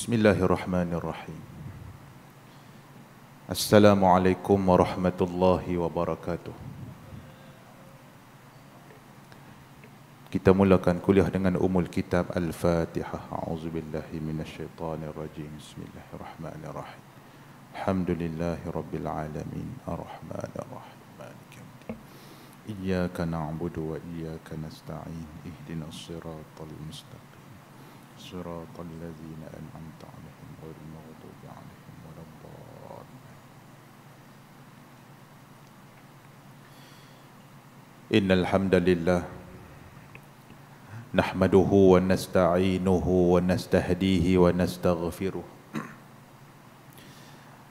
بسم الله الرحمن الرحيم السلام عليكم ورحمة الله وبركاته Kita mulakan kuliah dengan umul kitab Al-Fatihah. A'udzubillahi minasyaitanir rajim. Bismillahirrahmanirrahim. Alhamdulillahi rabbil alamin. Ar-Rahmanirrahim. Maliki Iyyaka na'budu wa iyyaka nasta'in. Ihdinas siratal mustaqim. صراط الذين أنعمت عليهم غير المغضوب عليهم ولا الضالين إن الحمد لله نحمده ونستعينه ونستهديه ونستغفره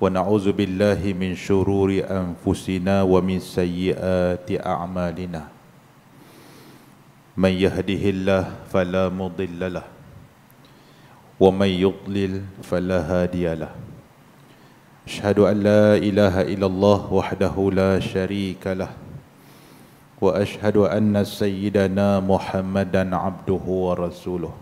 ونعوذ بالله من شرور أنفسنا ومن سيئات أعمالنا من يهده الله فلا مضل له ومن يضلل فلا هادي له اشهد ان لا اله الا الله وحده لا شريك له واشهد ان سيدنا محمدا عبده ورسوله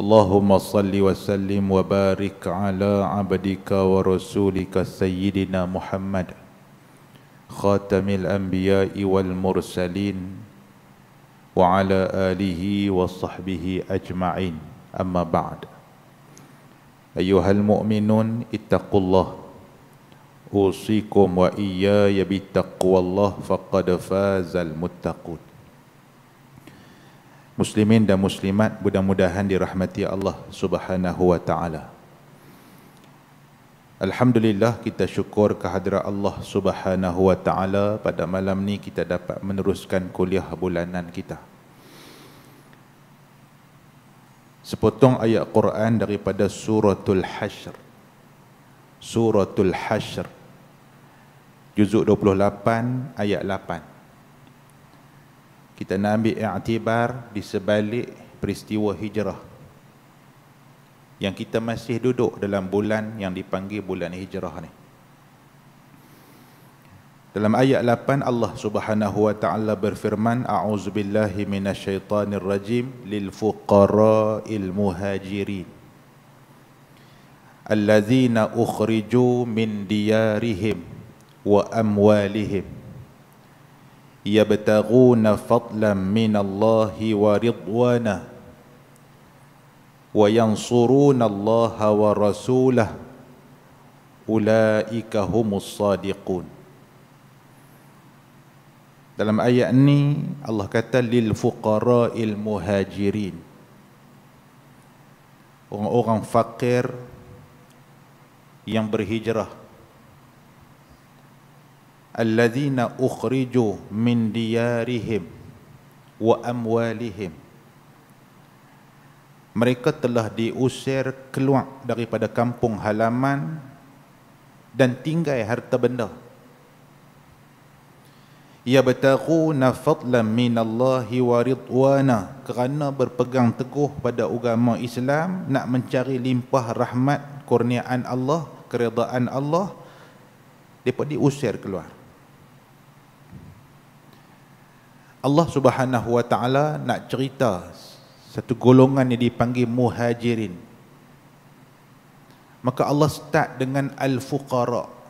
اللهم صل وسلم وبارك على عبدك ورسولك سيدنا محمد خاتم الانبياء والمرسلين وعلى اله وصحبه اجمعين أما بعد أيها المؤمنون اتقوا الله wa وإياي بتقوى الله فقد فاز المتقون Muslimin dan muslimat mudah-mudahan dirahmati Allah Subhanahu wa taala. Alhamdulillah kita syukur kehadirat Allah Subhanahu wa taala pada malam ni kita dapat meneruskan kuliah bulanan kita. sepotong ayat Quran daripada suratul hasyr suratul hasyr juzuk 28 ayat 8 kita nak ambil i'tibar di sebalik peristiwa hijrah yang kita masih duduk dalam bulan yang dipanggil bulan hijrah ni dalam ayat 8 Allah Subhanahu wa taala berfirman a'udzubillahi minasyaitonirrajim lil fuqara'il muhajirin alladzina ukhriju min diyarihim wa amwalihim yabtaghuna fadlan min Allah wa ridwana wa yansuruna Allah wa rasulahu ulaika humus sadiqun dalam ayat ini Allah kata lil fuqara'il muhajirin. Orang-orang fakir yang berhijrah alladzina ukhriju min diyarihim wa amwalihim mereka telah diusir keluar daripada kampung halaman dan tinggai harta benda yabtaghuna fadlan minallahi wa ridwana kerana berpegang teguh pada agama Islam nak mencari limpah rahmat kurniaan Allah keridaan Allah depa diusir keluar Allah Subhanahu wa taala nak cerita satu golongan yang dipanggil muhajirin maka Allah start dengan al-fuqara'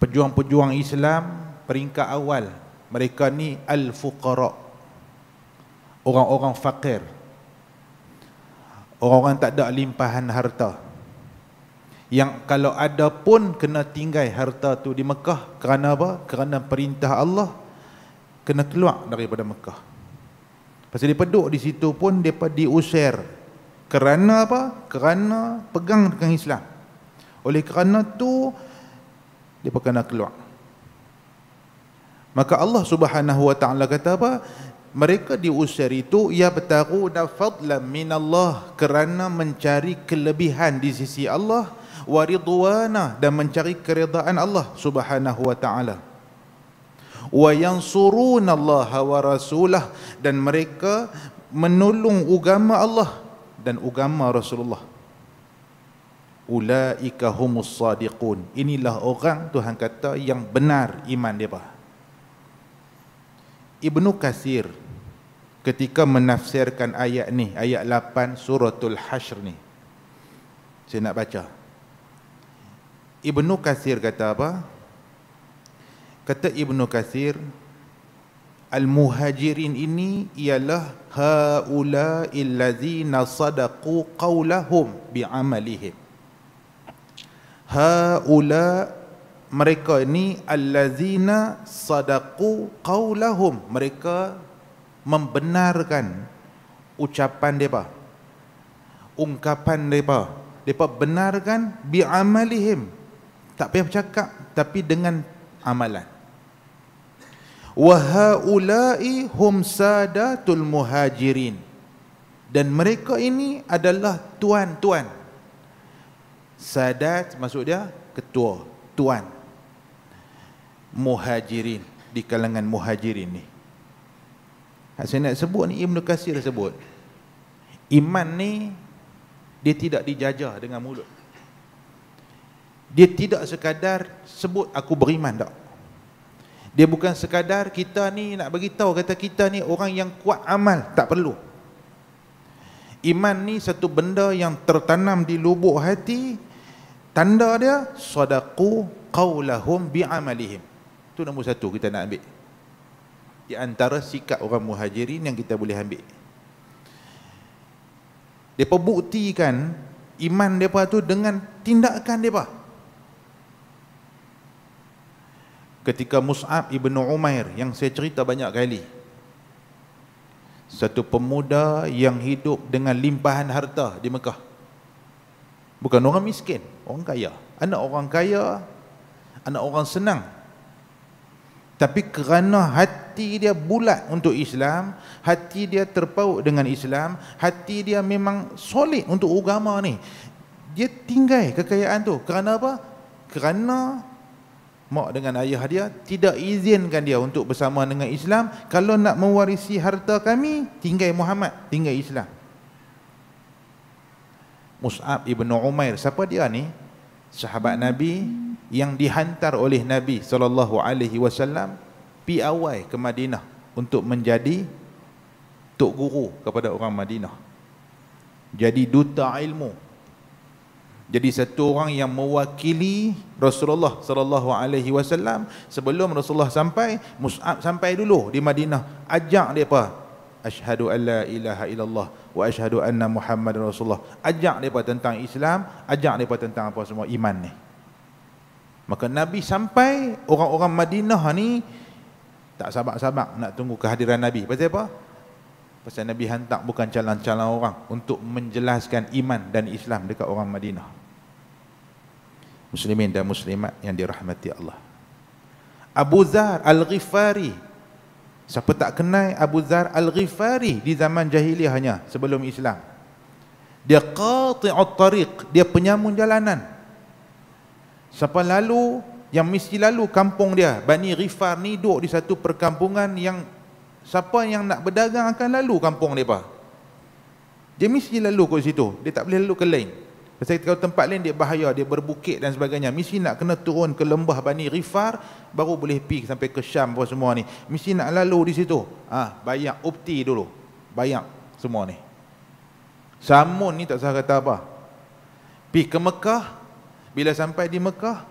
pejuang-pejuang Islam peringkat awal mereka ni al-fuqara orang-orang fakir orang-orang tak ada limpahan harta yang kalau ada pun kena tinggai harta tu di Mekah kerana apa? kerana perintah Allah kena keluar daripada Mekah pasal dia peduk di situ pun dia diusir kerana apa? kerana pegang dengan Islam oleh kerana tu depa kena keluar maka Allah Subhanahu wa taala kata apa mereka diusir itu ia ya bataru fadlan min Allah kerana mencari kelebihan di sisi Allah wa ridwana dan mencari keredaan Allah Subhanahu wa taala wa yansuruna Allah wa rasulah dan mereka menolong agama Allah dan agama Rasulullah ulaika humus sadiqun inilah orang Tuhan kata yang benar iman dia Ibnu Kasir ketika menafsirkan ayat ni ayat 8 suratul hasyr ni saya nak baca Ibnu Kasir kata apa kata Ibnu Kasir al-muhajirin ini ialah haula ladzina sadaqu qawlahum bi'amalihim haula mereka ini allazina sadaqu qaulahum mereka membenarkan ucapan depa ungkapan depa depa benarkan bi amalihim tak payah bercakap tapi dengan amalan wa haula'i hum sadatul muhajirin dan mereka ini adalah tuan-tuan Sadat maksud dia ketua, tuan. Muhajirin di kalangan muhajirin ni. Saya nak sebut ni Ibn Kasir sebut. Iman ni dia tidak dijajah dengan mulut. Dia tidak sekadar sebut aku beriman tak. Dia bukan sekadar kita ni nak bagi tahu kata kita ni orang yang kuat amal tak perlu. Iman ni satu benda yang tertanam di lubuk hati Tanda dia Sadaqu qawlahum bi'amalihim Itu nombor satu kita nak ambil Di antara sikap orang muhajirin yang kita boleh ambil Mereka buktikan iman mereka tu dengan tindakan mereka Ketika Mus'ab ibnu Umair yang saya cerita banyak kali satu pemuda yang hidup dengan limpahan harta di Mekah. Bukan orang miskin, orang kaya. Anak orang kaya, anak orang senang. Tapi kerana hati dia bulat untuk Islam, hati dia terpaut dengan Islam, hati dia memang solid untuk agama ni. Dia tinggai kekayaan tu. Kerana apa? Kerana mak dengan ayah dia tidak izinkan dia untuk bersama dengan Islam kalau nak mewarisi harta kami tinggal Muhammad tinggal Islam Mus'ab ibn Umair siapa dia ni sahabat Nabi yang dihantar oleh Nabi sallallahu alaihi wasallam pi awal ke Madinah untuk menjadi tok guru kepada orang Madinah jadi duta ilmu jadi satu orang yang mewakili Rasulullah sallallahu alaihi wasallam sebelum Rasulullah sampai Mus'ab sampai dulu di Madinah ajak dia apa asyhadu alla ilaha illallah wa asyhadu anna muhammadar rasulullah ajak dia apa tentang Islam ajak dia apa tentang apa semua iman ni maka nabi sampai orang-orang Madinah ni tak sabar-sabar nak tunggu kehadiran nabi pasal apa Pasal Nabi hantar bukan calon-calon orang untuk menjelaskan iman dan Islam dekat orang Madinah. Muslimin dan muslimat yang dirahmati Allah. Abu Zar Al-Ghifari. Siapa tak kenal Abu Zar Al-Ghifari di zaman jahiliahnya sebelum Islam. Dia qati'ut tariq, dia penyamun jalanan. Siapa lalu yang mesti lalu kampung dia Bani Rifar ni duduk di satu perkampungan yang siapa yang nak berdagang akan lalu kampung mereka. Dia mesti lalu ke situ. Dia tak boleh lalu ke lain. Sebab kalau tempat lain dia bahaya, dia berbukit dan sebagainya. Mesti nak kena turun ke lembah Bani Rifar baru boleh pergi sampai ke Syam apa semua ni. Mesti nak lalu di situ. Ah, ha, bayang opti dulu. Bayang semua ni. Samun ni tak salah kata apa. Pergi ke Mekah, bila sampai di Mekah,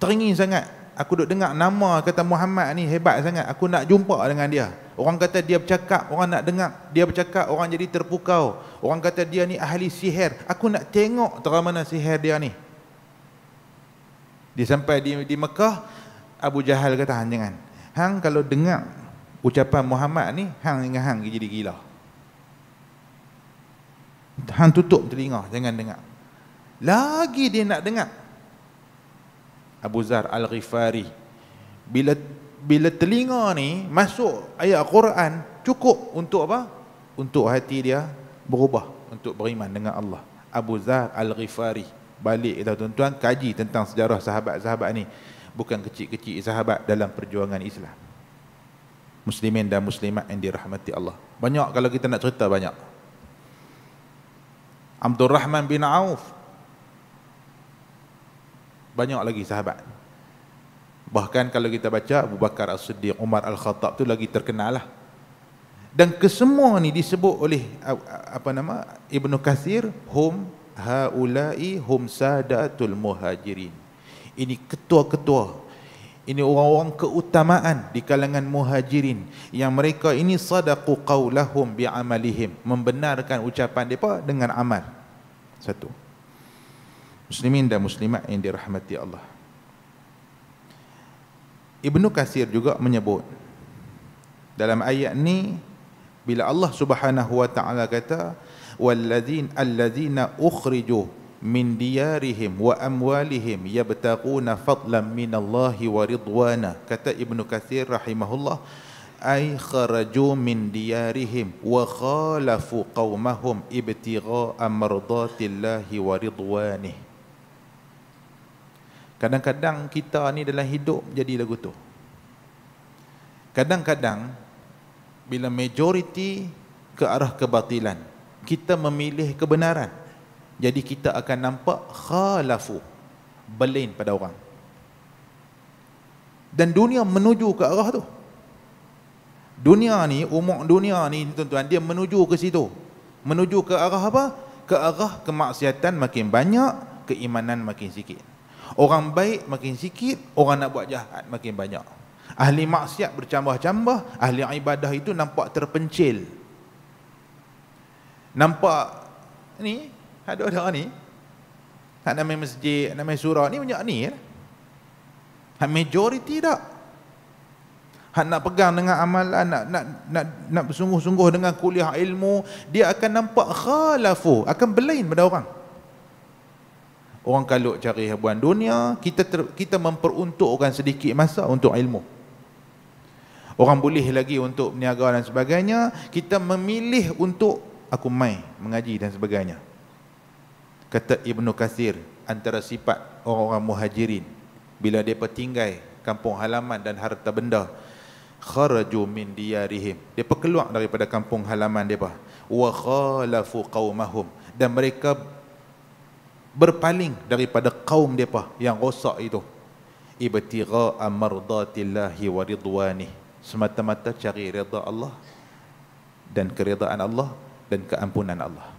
teringin sangat aku duduk dengar nama kata Muhammad ni hebat sangat aku nak jumpa dengan dia orang kata dia bercakap orang nak dengar dia bercakap orang jadi terpukau orang kata dia ni ahli sihir aku nak tengok terang mana sihir dia ni dia sampai di, di Mekah Abu Jahal kata hang jangan hang kalau dengar ucapan Muhammad ni hang dengan hang jadi gila hang tutup telinga jangan dengar lagi dia nak dengar Abu Zar Al-Ghifari bila bila telinga ni masuk ayat Quran cukup untuk apa untuk hati dia berubah untuk beriman dengan Allah Abu Zar Al-Ghifari balik kita tuan-tuan kaji tentang sejarah sahabat-sahabat ni bukan kecil-kecil sahabat dalam perjuangan Islam muslimin dan muslimat yang dirahmati Allah banyak kalau kita nak cerita banyak Abdul Rahman bin Auf banyak lagi sahabat. Bahkan kalau kita baca Abu Bakar As-Siddiq, Umar Al-Khattab tu lagi terkenal lah. Dan kesemua ni disebut oleh apa nama Ibnu Qasir, hum haula'i hum sadatul muhajirin. Ini ketua-ketua. Ini orang-orang keutamaan di kalangan muhajirin yang mereka ini sadaqu qaulahum bi amalihim, membenarkan ucapan depa dengan amal. Satu muslimin dan muslimat yang dirahmati Allah. Ibnu Kasir juga menyebut dalam ayat ni bila Allah Subhanahu wa taala kata walladzin alladzina ukhriju min diyarihim wa amwalihim yabtaquna fadlan min Allahi wa ridwana kata Ibnu Kathir rahimahullah ay kharaju min diyarihim wa khalafu qawmahum ibtiga amardatillahi wa ridwanih Kadang-kadang kita ni dalam hidup jadi lagu tu. Kadang-kadang bila majoriti ke arah kebatilan, kita memilih kebenaran. Jadi kita akan nampak khalafu belain pada orang. Dan dunia menuju ke arah tu. Dunia ni, umur dunia ni tuan-tuan, dia menuju ke situ. Menuju ke arah apa? Ke arah kemaksiatan makin banyak, keimanan makin sikit. Orang baik makin sikit, orang nak buat jahat makin banyak. Ahli maksiat bercambah-cambah, ahli ibadah itu nampak terpencil. Nampak ni, ada orang ni. Tak nama masjid, nama surau ni banyak ni. Ya? Majoriti tak. Hak nak pegang dengan amalan, nak nak nak, nak bersungguh-sungguh dengan kuliah ilmu, dia akan nampak khalafu, akan berlain pada orang orang kalut cari hebuan dunia kita ter, kita memperuntukkan sedikit masa untuk ilmu orang boleh lagi untuk berniaga dan sebagainya kita memilih untuk aku mai mengaji dan sebagainya kata Ibnu Kathir antara sifat orang-orang muhajirin bila dia tinggal kampung halaman dan harta benda kharaju min diyarihim dia keluar daripada kampung halaman dia wa khalafu qaumahum dan mereka berpaling daripada kaum mereka yang rosak itu ibtigha amardatillahi wa ridwani semata-mata cari redha Allah dan keredaan Allah dan keampunan Allah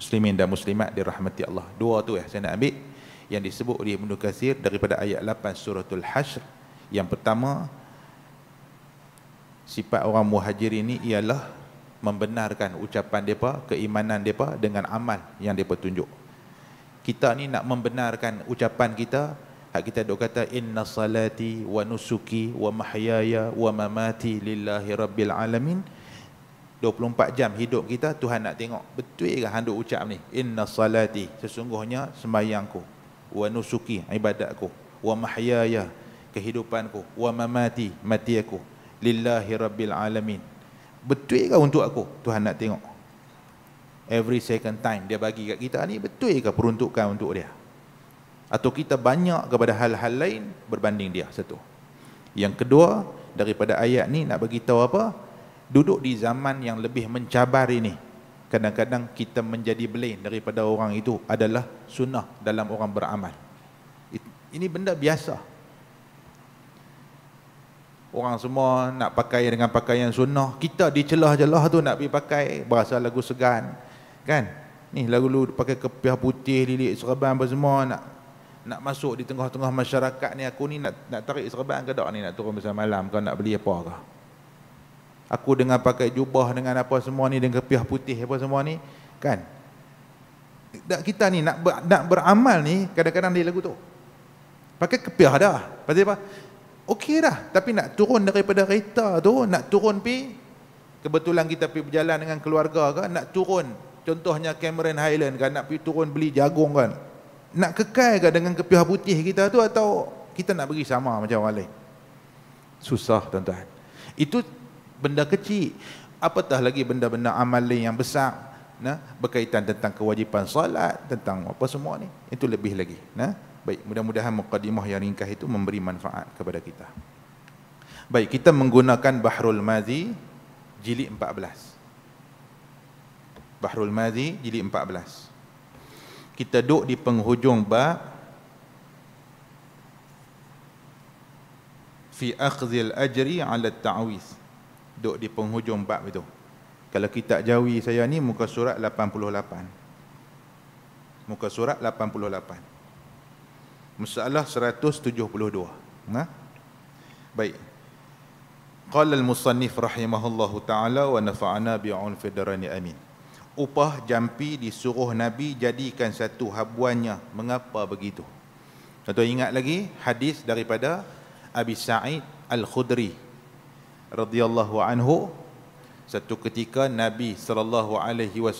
muslimin dan muslimat dirahmati Allah dua tu eh saya nak ambil yang disebut oleh Ibnu Katsir daripada ayat 8 suratul hasyr yang pertama sifat orang muhajir ini ialah membenarkan ucapan depa keimanan depa dengan amal yang depa tunjuk kita ni nak membenarkan ucapan kita hak kita dok kata inna salati wa nusuki wa mahyaya wa mamati lillahi rabbil alamin 24 jam hidup kita Tuhan nak tengok betul ke hang ucap ni inna salati sesungguhnya sembahyangku wa nusuki ibadatku wa mahyaya kehidupanku wa mamati mati aku lillahi rabbil alamin betul ke untuk aku Tuhan nak tengok every second time dia bagi kat kita ah, ni betul ke peruntukan untuk dia atau kita banyak kepada hal-hal lain berbanding dia satu yang kedua daripada ayat ni nak bagi tahu apa duduk di zaman yang lebih mencabar ini kadang-kadang kita menjadi blame daripada orang itu adalah sunnah dalam orang beramal ini benda biasa orang semua nak pakai dengan pakaian sunnah kita dicelah-celah tu nak pergi pakai berasa lagu segan kan ni lalu pakai kepiah putih lilik serban apa semua nak nak masuk di tengah-tengah masyarakat ni aku ni nak nak tarik serban ke tak ni nak turun besar malam kau nak beli apa ke aku dengan pakai jubah dengan apa semua ni dengan kepiah putih apa semua ni kan tak kita ni nak ber, nak beramal ni kadang-kadang dia lagu tu pakai kepiah dah pasal apa okey dah tapi nak turun daripada kereta tu nak turun pi kebetulan kita pergi berjalan dengan keluarga ke nak turun Contohnya Cameron Highland kan nak pergi turun beli jagung kan. Nak kekal ke dengan kepiah putih kita tu atau kita nak beri sama macam orang lain? Susah tuan-tuan. Itu benda kecil. Apatah lagi benda-benda amal yang besar. Nah, berkaitan tentang kewajipan salat, tentang apa semua ni. Itu lebih lagi. Nah, baik, mudah-mudahan mukadimah yang ringkas itu memberi manfaat kepada kita. Baik, kita menggunakan Bahrul Mazi jilid 14. Bahrul Madi jilid 14. Kita duduk di penghujung bab fi akhdhi al-ajri 'ala at-ta'wiz. Duduk di penghujung bab itu. Kalau kita jauhi saya ni muka surat 88. Muka surat 88. Masalah 172. Nah. Ha? Baik. Qala al-musannif rahimahullahu ta'ala wa nafa'ana bi'un fidrani amin upah jampi disuruh Nabi jadikan satu habuannya. Mengapa begitu? Tuan-tuan ingat lagi hadis daripada Abi Sa'id Al-Khudri radhiyallahu anhu satu ketika Nabi saw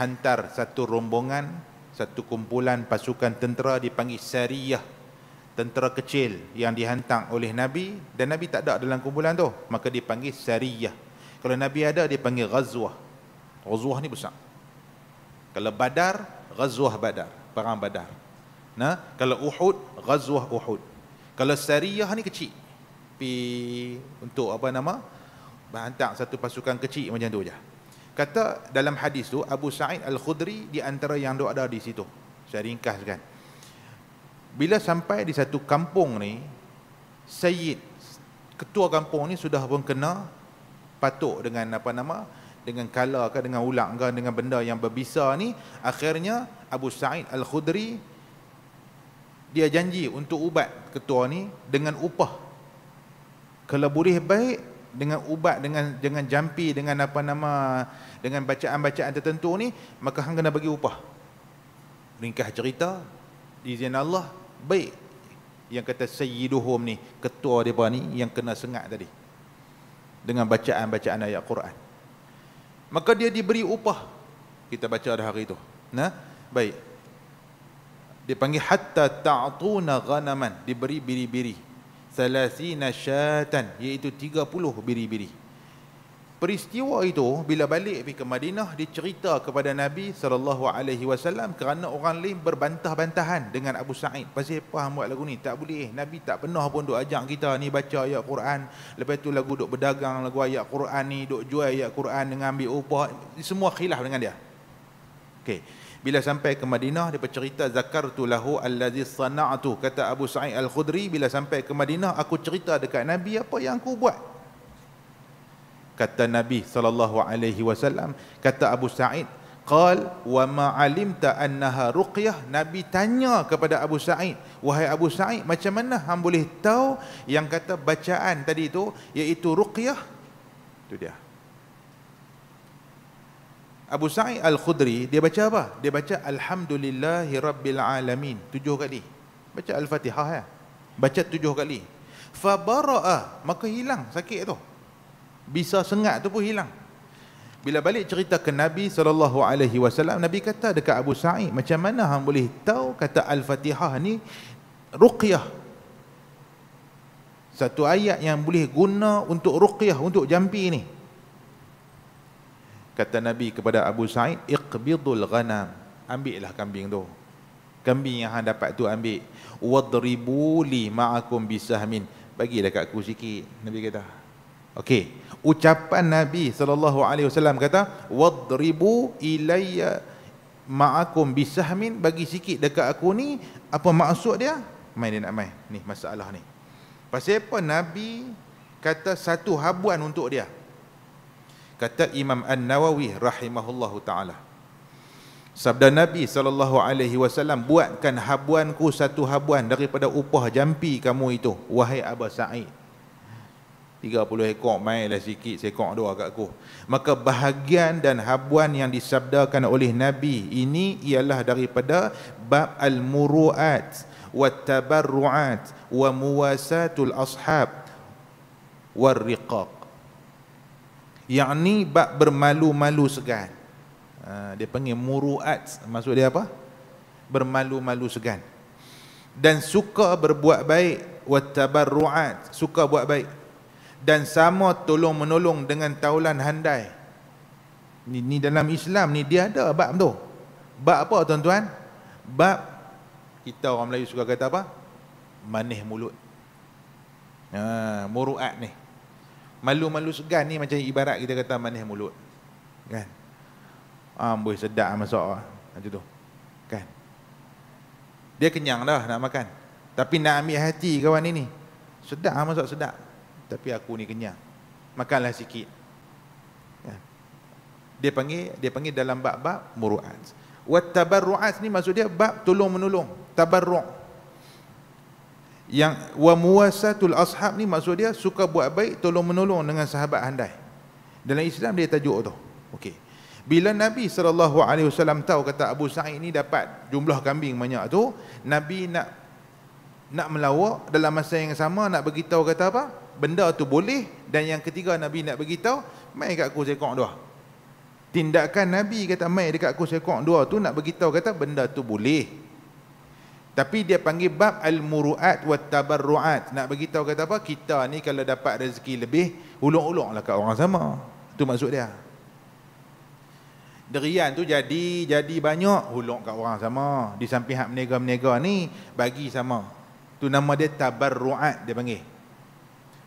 hantar satu rombongan satu kumpulan pasukan tentera dipanggil Sariyah tentera kecil yang dihantar oleh Nabi dan Nabi tak ada dalam kumpulan tu maka dipanggil Sariyah kalau Nabi ada dipanggil Ghazwah Ghazwah ni besar. Kalau Badar, Ghazwah Badar, perang Badar. Nah, kalau Uhud, Ghazwah Uhud. Kalau Sariyah ni kecil. Pi untuk apa nama? Hantar satu pasukan kecil macam tu aja. Kata dalam hadis tu Abu Sa'id Al-Khudri di antara yang dok ada di situ. Saya ringkaskan. Bila sampai di satu kampung ni, Sayyid ketua kampung ni sudah pun kena patuk dengan apa nama? dengan kala ke dengan ulak ke dengan benda yang berbisa ni akhirnya Abu Sa'id Al-Khudri dia janji untuk ubat ketua ni dengan upah kalau boleh baik dengan ubat dengan dengan jampi dengan apa nama dengan bacaan-bacaan tertentu ni maka hang kena bagi upah ringkas cerita izin Allah baik yang kata sayyiduhum ni ketua depa ni yang kena sengat tadi dengan bacaan-bacaan ayat Quran maka dia diberi upah kita baca dah hari itu nah baik dia panggil hatta ta'tuna ghanaman diberi biri-biri salasina syatan iaitu 30 biri-biri Peristiwa itu bila balik pergi ke Madinah dicerita kepada Nabi sallallahu alaihi wasallam kerana orang lain berbantah-bantahan dengan Abu Sa'id. Pasal apa hang buat lagu ni? Tak boleh. Nabi tak pernah pun duk ajak kita ni baca ayat Quran. Lepas tu lagu duk berdagang lagu ayat Quran ni, duk jual ayat Quran dengan ambil upah. Semua khilaf dengan dia. Okey. Bila sampai ke Madinah dia bercerita zakartu lahu allazi sana'tu kata Abu Sa'id Al-Khudri bila sampai ke Madinah aku cerita dekat Nabi apa yang aku buat kata Nabi sallallahu alaihi wasallam kata Abu Sa'id qal wa ma alimta annaha ruqyah Nabi tanya kepada Abu Sa'id wahai Abu Sa'id macam mana hang boleh tahu yang kata bacaan tadi itu iaitu ruqyah itu dia Abu Sa'id Al-Khudri dia baca apa dia baca alhamdulillahi rabbil alamin tujuh kali baca al-Fatihah ya baca tujuh kali fa maka hilang sakit tu bisa sengat tu pun hilang bila balik cerita ke Nabi saw, Nabi kata dekat Abu Sa'id macam mana hang boleh tahu kata al-Fatihah ni ruqyah satu ayat yang boleh guna untuk ruqyah untuk jampi ni kata Nabi kepada Abu Sa'id iqbidul ghanam ambil lah kambing tu kambing yang hang dapat tu ambil wadribu li ma'akum bisahmin bagilah kat aku sikit Nabi kata Okey. Ucapan Nabi saw alaihi wasallam kata, "Wadribu ilayya ma'akum bisahmin bagi sikit dekat aku ni." Apa maksud dia? Mai dia nak mai. Ni masalah ni. Pasal apa Nabi kata satu habuan untuk dia? Kata Imam An-Nawawi rahimahullahu taala. Sabda Nabi sallallahu alaihi wasallam buatkan habuanku satu habuan daripada upah jampi kamu itu wahai Abu Sa'id. 30 ekor main lah sikit seekor dua kat aku maka bahagian dan habuan yang disabdakan oleh Nabi ini ialah daripada bab al-muru'at wa tabarru'at wa muwasatul ashab war riqaq yakni bab bermalu-malu segan ha, dia panggil muru'at maksud dia apa bermalu-malu segan dan suka berbuat baik wa tabarru'at suka buat baik dan sama tolong menolong dengan taulan handai ni, ni dalam Islam ni dia ada bab tu bab apa tuan-tuan bab kita orang Melayu suka kata apa manih mulut ha, muruat ni malu-malu segan ni macam ibarat kita kata manih mulut kan ah, amboi sedap masuk ah, macam tu kan dia kenyang dah nak makan tapi nak ambil hati kawan ini ni sedap masuk sedap tapi aku ni kenyang. Makanlah sikit. Ya. Dia panggil dia panggil dalam bab-bab muru'at. Wa tabarru'at ni maksud dia bab tolong menolong, tabarru'. Yang wa muwasatul ashab ni maksud dia suka buat baik tolong menolong dengan sahabat handai. Dalam Islam dia tajuk tu. Okey. Bila Nabi SAW tahu kata Abu Sa'id ni dapat jumlah kambing banyak tu, Nabi nak nak melawak dalam masa yang sama nak beritahu kata apa? benda tu boleh dan yang ketiga Nabi nak beritahu mai dekat aku sekong dua tindakan Nabi kata mai dekat aku sekong dua tu nak beritahu kata benda tu boleh tapi dia panggil bab al-muru'at wa tabarru'at nak beritahu kata apa kita ni kalau dapat rezeki lebih ulung-ulung lah kat orang sama tu maksud dia derian tu jadi jadi banyak hulung kat orang sama di samping hak meniaga-meniaga ni bagi sama tu nama dia tabarru'at dia panggil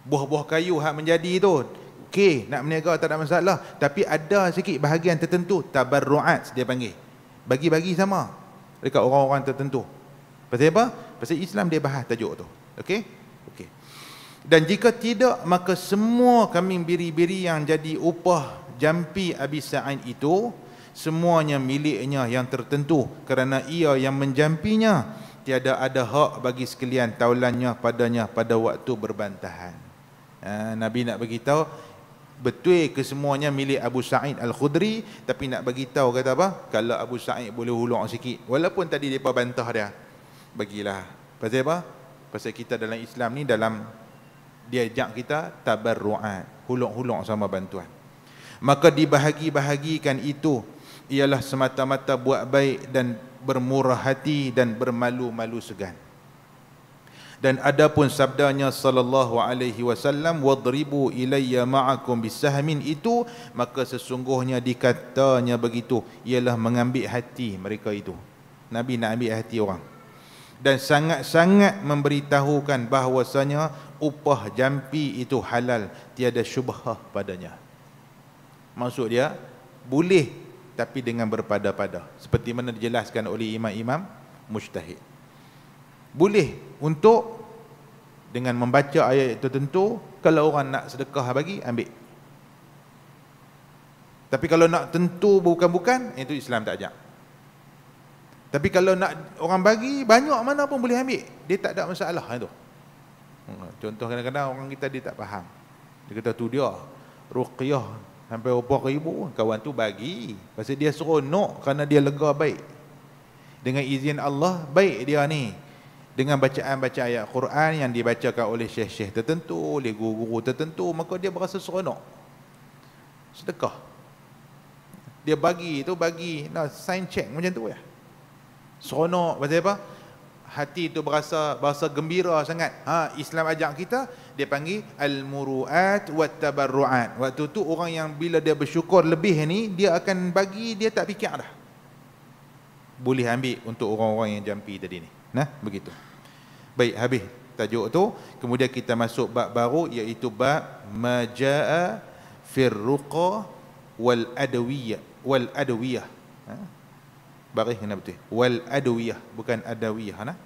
buah-buah kayu hak menjadi tu okey nak berniaga tak ada masalah tapi ada sikit bahagian tertentu tabarruat dia panggil bagi-bagi sama dekat orang-orang tertentu pasal apa pasal Islam dia bahas tajuk tu okey okey dan jika tidak maka semua kambing biri-biri yang jadi upah jampi Abi Sa'id itu semuanya miliknya yang tertentu kerana ia yang menjampinya tiada ada hak bagi sekalian taulannya padanya pada waktu berbantahan Eh, Nabi nak beritahu betul ke semuanya milik Abu Sa'id Al-Khudri tapi nak bagi tahu kata apa kalau Abu Sa'id boleh hulur sikit walaupun tadi depa bantah dia bagilah pasal apa pasal kita dalam Islam ni dalam dia ajak kita tabarruat hulung-hulung sama bantuan maka dibahagi-bahagikan itu ialah semata-mata buat baik dan bermurah hati dan bermalu-malu segan dan ada pun sabdanya sallallahu alaihi wasallam wadribu ilayya ma'akum bisahmin itu maka sesungguhnya dikatanya begitu ialah mengambil hati mereka itu nabi nak ambil hati orang dan sangat-sangat memberitahukan bahawasanya upah jampi itu halal tiada syubhah padanya maksud dia boleh tapi dengan berpada-pada seperti mana dijelaskan oleh imam-imam mujtahid boleh untuk dengan membaca ayat tertentu kalau orang nak sedekah bagi ambil tapi kalau nak tentu bukan-bukan itu Islam tak ajak tapi kalau nak orang bagi banyak mana pun boleh ambil dia tak ada masalah itu hmm, contoh kadang-kadang orang kita dia tak faham dia kata tu dia ruqyah sampai berapa ribu kawan tu bagi pasal dia seronok kerana dia lega baik dengan izin Allah baik dia ni dengan bacaan-bacaan ayat Quran yang dibacakan oleh syekh-syekh tertentu, oleh guru-guru tertentu, maka dia berasa seronok. Sedekah. Dia bagi itu bagi, nak sign check macam tu ya. Seronok, maksudnya apa? Hati itu berasa berasa gembira sangat. Ha, Islam ajak kita, dia panggil al-muru'at wa tabarru'at. Waktu tu orang yang bila dia bersyukur lebih ni, dia akan bagi, dia tak fikir dah. Boleh ambil untuk orang-orang yang jampi tadi ni. Nah, begitu. Baik, habis tajuk tu. Kemudian kita masuk bab baru iaitu bab majaa firruqa wal adawiyah wal adawiyah. Ha? Baris kena betul. Wal adawiyah bukan adawiyah nah.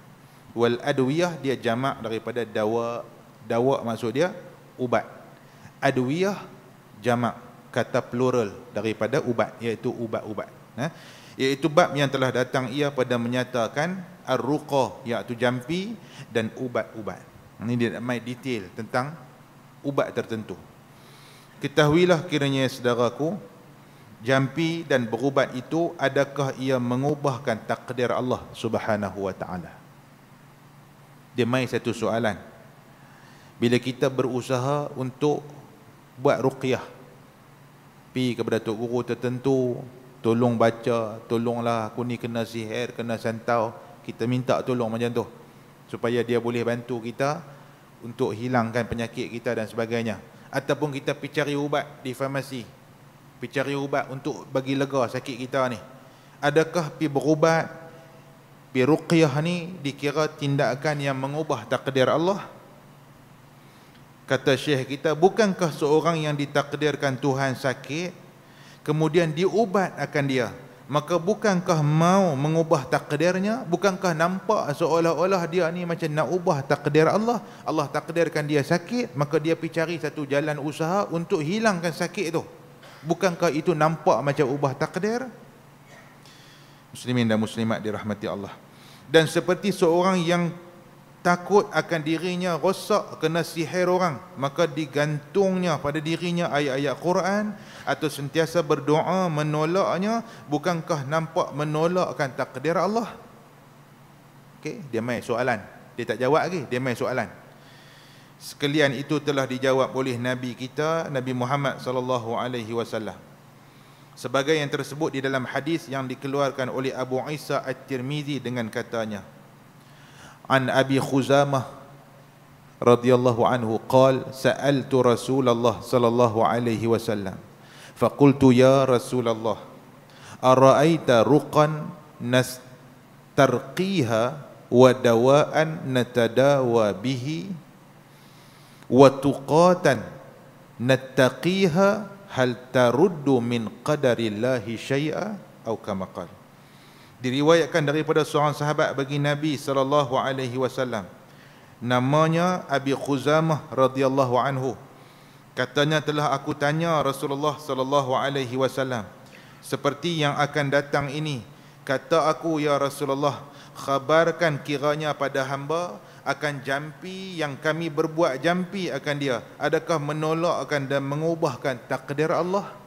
Wal adawiyah dia jamak daripada dawa. Dawa maksud dia ubat. Adawiyah jamak kata plural daripada ubat iaitu ubat-ubat. Nah, -ubat. ha? iaitu bab yang telah datang ia pada menyatakan ar-ruqah iaitu jampi dan ubat-ubat. Ini dia nak mai detail tentang ubat tertentu. Ketahuilah kiranya saudaraku jampi dan berubat itu adakah ia mengubahkan takdir Allah Subhanahu wa taala. Dia mai satu soalan. Bila kita berusaha untuk buat ruqyah pi kepada tok guru tertentu tolong baca tolonglah aku ni kena sihir kena santau kita minta tolong macam tu supaya dia boleh bantu kita untuk hilangkan penyakit kita dan sebagainya ataupun kita pergi cari ubat di farmasi pergi cari ubat untuk bagi lega sakit kita ni adakah pergi berubat pergi ruqyah ni dikira tindakan yang mengubah takdir Allah kata syekh kita bukankah seorang yang ditakdirkan Tuhan sakit kemudian diubat akan dia maka bukankah mau mengubah takdirnya bukankah nampak seolah-olah dia ni macam nak ubah takdir Allah Allah takdirkan dia sakit maka dia pergi cari satu jalan usaha untuk hilangkan sakit itu bukankah itu nampak macam ubah takdir muslimin dan muslimat dirahmati Allah dan seperti seorang yang takut akan dirinya rosak kena sihir orang maka digantungnya pada dirinya ayat-ayat Quran atau sentiasa berdoa menolaknya bukankah nampak menolakkan takdir Allah okey dia main soalan dia tak jawab lagi dia main soalan sekalian itu telah dijawab oleh nabi kita Nabi Muhammad sallallahu alaihi wasallam sebagai yang tersebut di dalam hadis yang dikeluarkan oleh Abu Isa At-Tirmizi dengan katanya عن أبي خزامة رضي الله عنه قال سألت رسول الله صلى الله عليه وسلم فقلت يا رسول الله أرأيت رقا نسترقيها ودواء نتداوى به وتقاتا نتقيها هل ترد من قدر الله شيئا أو كما قال diriwayatkan daripada seorang sahabat bagi Nabi sallallahu alaihi wasallam namanya Abi Khuzamah radhiyallahu anhu katanya telah aku tanya Rasulullah sallallahu alaihi wasallam seperti yang akan datang ini kata aku ya Rasulullah khabarkan kiranya pada hamba akan jampi yang kami berbuat jampi akan dia adakah menolakkan dan mengubahkan takdir Allah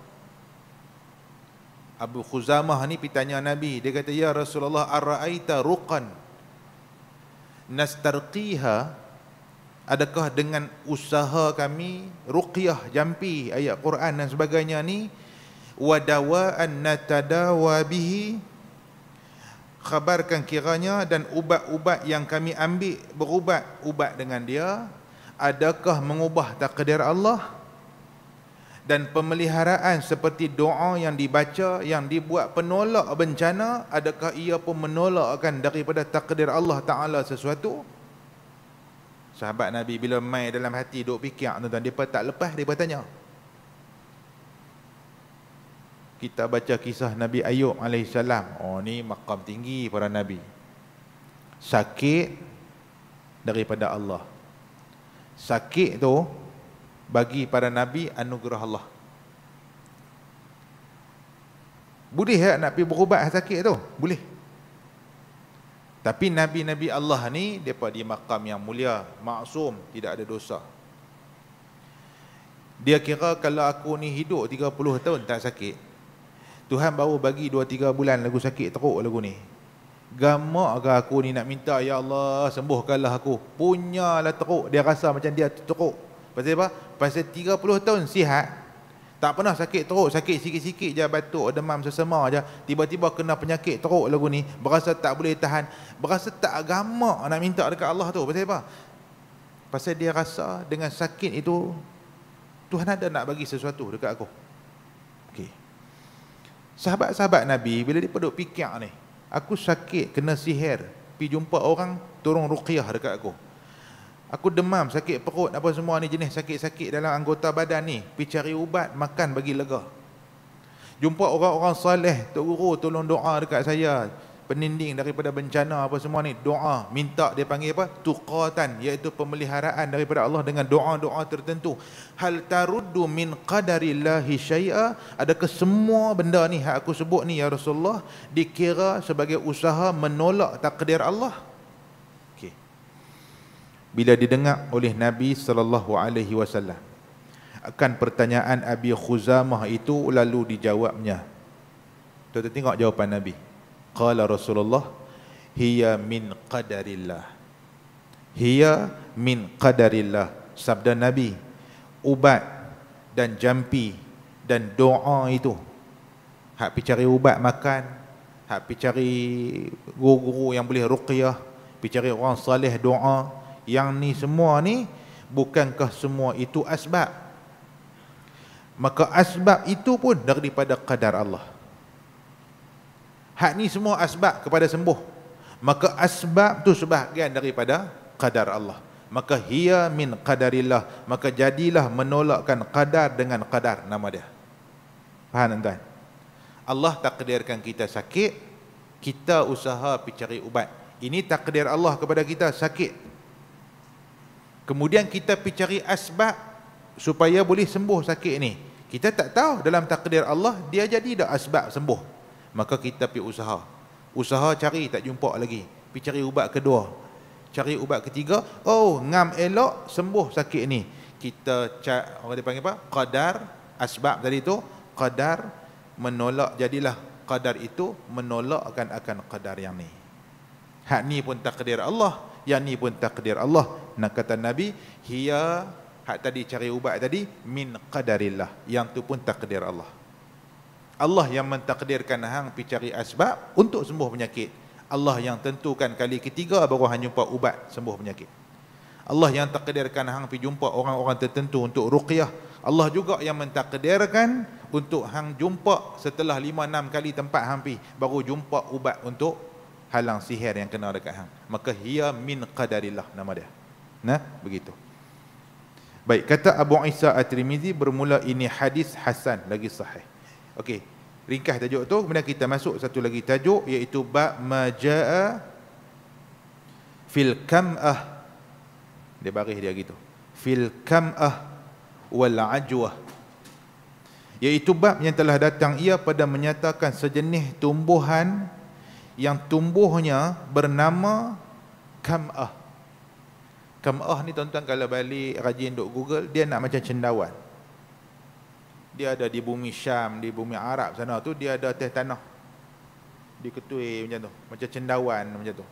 Abu Khuzamah ni pergi Nabi Dia kata Ya Rasulullah Ar-ra'aita ruqan Nastarqiha Adakah dengan usaha kami Ruqyah jampi Ayat Quran dan sebagainya ni Wadawa'an natadawa bihi Khabarkan kiranya Dan ubat-ubat yang kami ambil Berubat ubat dengan dia Adakah mengubah takdir Allah dan pemeliharaan seperti doa yang dibaca yang dibuat penolak bencana adakah ia pun menolakkan daripada takdir Allah Ta'ala sesuatu sahabat Nabi bila mai dalam hati duk fikir tu dan dia tak lepas dia tanya kita baca kisah Nabi Ayub AS oh ni makam tinggi para Nabi sakit daripada Allah sakit tu bagi para nabi anugerah Allah. Boleh tak nak pergi berubat sakit tu? Boleh. Tapi nabi-nabi Allah ni depa di makam yang mulia, maksum, tidak ada dosa. Dia kira kalau aku ni hidup 30 tahun tak sakit. Tuhan baru bagi 2 3 bulan lagu sakit teruk lagu ni. Gamak agak aku ni nak minta ya Allah sembuhkanlah aku. Punyalah teruk, dia rasa macam dia teruk. Pasal apa? Pasal 30 tahun sihat Tak pernah sakit teruk Sakit sikit-sikit je Batuk, demam, sesama je Tiba-tiba kena penyakit teruk lagu ni Berasa tak boleh tahan Berasa tak agama nak minta dekat Allah tu Pasal apa? Pasal dia rasa dengan sakit itu Tuhan ada nak bagi sesuatu dekat aku okay. Sahabat-sahabat Nabi Bila dia duduk fikir ni Aku sakit kena sihir Pergi jumpa orang Turun ruqyah dekat aku Aku demam, sakit perut, apa semua ni jenis sakit-sakit dalam anggota badan ni. Pergi cari ubat, makan bagi lega. Jumpa orang-orang soleh, Tok Guru tolong doa dekat saya. Peninding daripada bencana apa semua ni. Doa, minta dia panggil apa? Tukatan, iaitu pemeliharaan daripada Allah dengan doa-doa tertentu. Hal taruddu min qadarillahi syai'a. Adakah semua benda ni yang aku sebut ni ya Rasulullah dikira sebagai usaha menolak takdir Allah? bila didengar oleh Nabi sallallahu alaihi wasallam akan pertanyaan Abi Khuzamah itu lalu dijawabnya Tuan -tuan tengok jawapan Nabi Qala Rasulullah Hiya min qadarillah Hiya min qadarillah Sabda Nabi Ubat dan jampi Dan doa itu Hak pergi cari ubat makan Hak pergi cari guru-guru yang boleh ruqyah Pergi cari orang salih doa yang ni semua ni bukankah semua itu asbab maka asbab itu pun daripada kadar Allah hak ni semua asbab kepada sembuh maka asbab tu sebahagian daripada kadar Allah maka hiya min qadarillah maka jadilah menolakkan qadar dengan qadar nama dia faham tuan-tuan Allah takdirkan kita sakit kita usaha pergi cari ubat ini takdir Allah kepada kita sakit Kemudian kita pergi cari asbab supaya boleh sembuh sakit ni. Kita tak tahu dalam takdir Allah dia jadi dah asbab sembuh. Maka kita pergi usaha. Usaha cari tak jumpa lagi. Pergi cari ubat kedua. Cari ubat ketiga. Oh, ngam elok sembuh sakit ni. Kita cak orang dia panggil apa? Qadar asbab tadi tu qadar menolak jadilah qadar itu menolakkan akan qadar yang ni. Hak ni pun takdir Allah yang ni pun takdir Allah nak kata Nabi hiya hak tadi cari ubat tadi min qadarillah yang tu pun takdir Allah Allah yang mentakdirkan hang pi cari asbab untuk sembuh penyakit Allah yang tentukan kali ketiga baru hang jumpa ubat sembuh penyakit Allah yang takdirkan hang pi jumpa orang-orang tertentu untuk ruqyah Allah juga yang mentakdirkan untuk hang jumpa setelah lima enam kali tempat hang pi baru jumpa ubat untuk halang sihir yang kena dekat hang. Maka hiya min qadarillah nama dia. Nah, begitu. Baik, kata Abu Isa At-Tirmizi bermula ini hadis hasan lagi sahih. Okey, ringkas tajuk tu kemudian kita masuk satu lagi tajuk iaitu bab majaa fil kam'ah. Dia baris dia gitu. Fil kam'ah wal ajwah. Iaitu bab yang telah datang ia pada menyatakan sejenis tumbuhan yang tumbuhnya bernama kam'ah. Kam'ah ni tuan-tuan kalau balik rajin duk Google, dia nak macam cendawan. Dia ada di bumi Syam, di bumi Arab sana tu dia ada teh tanah. Dia ketui macam tu, macam cendawan macam tu.